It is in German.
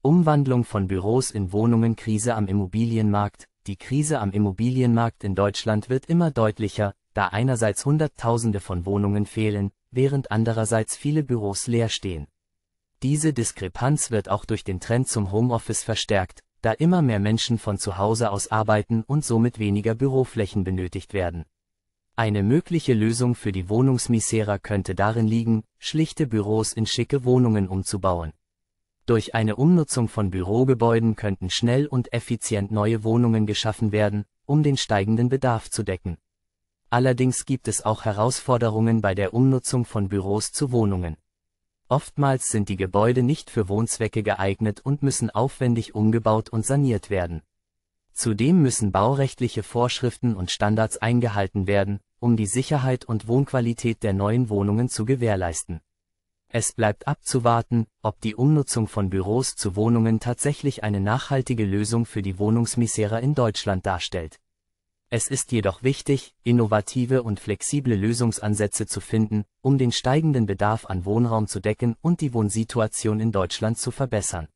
Umwandlung von Büros in Wohnungen Krise am Immobilienmarkt Die Krise am Immobilienmarkt in Deutschland wird immer deutlicher, da einerseits Hunderttausende von Wohnungen fehlen, während andererseits viele Büros leer stehen. Diese Diskrepanz wird auch durch den Trend zum Homeoffice verstärkt, da immer mehr Menschen von zu Hause aus arbeiten und somit weniger Büroflächen benötigt werden. Eine mögliche Lösung für die Wohnungsmisera könnte darin liegen, schlichte Büros in schicke Wohnungen umzubauen. Durch eine Umnutzung von Bürogebäuden könnten schnell und effizient neue Wohnungen geschaffen werden, um den steigenden Bedarf zu decken. Allerdings gibt es auch Herausforderungen bei der Umnutzung von Büros zu Wohnungen. Oftmals sind die Gebäude nicht für Wohnzwecke geeignet und müssen aufwendig umgebaut und saniert werden. Zudem müssen baurechtliche Vorschriften und Standards eingehalten werden, um die Sicherheit und Wohnqualität der neuen Wohnungen zu gewährleisten. Es bleibt abzuwarten, ob die Umnutzung von Büros zu Wohnungen tatsächlich eine nachhaltige Lösung für die Wohnungsmisere in Deutschland darstellt. Es ist jedoch wichtig, innovative und flexible Lösungsansätze zu finden, um den steigenden Bedarf an Wohnraum zu decken und die Wohnsituation in Deutschland zu verbessern.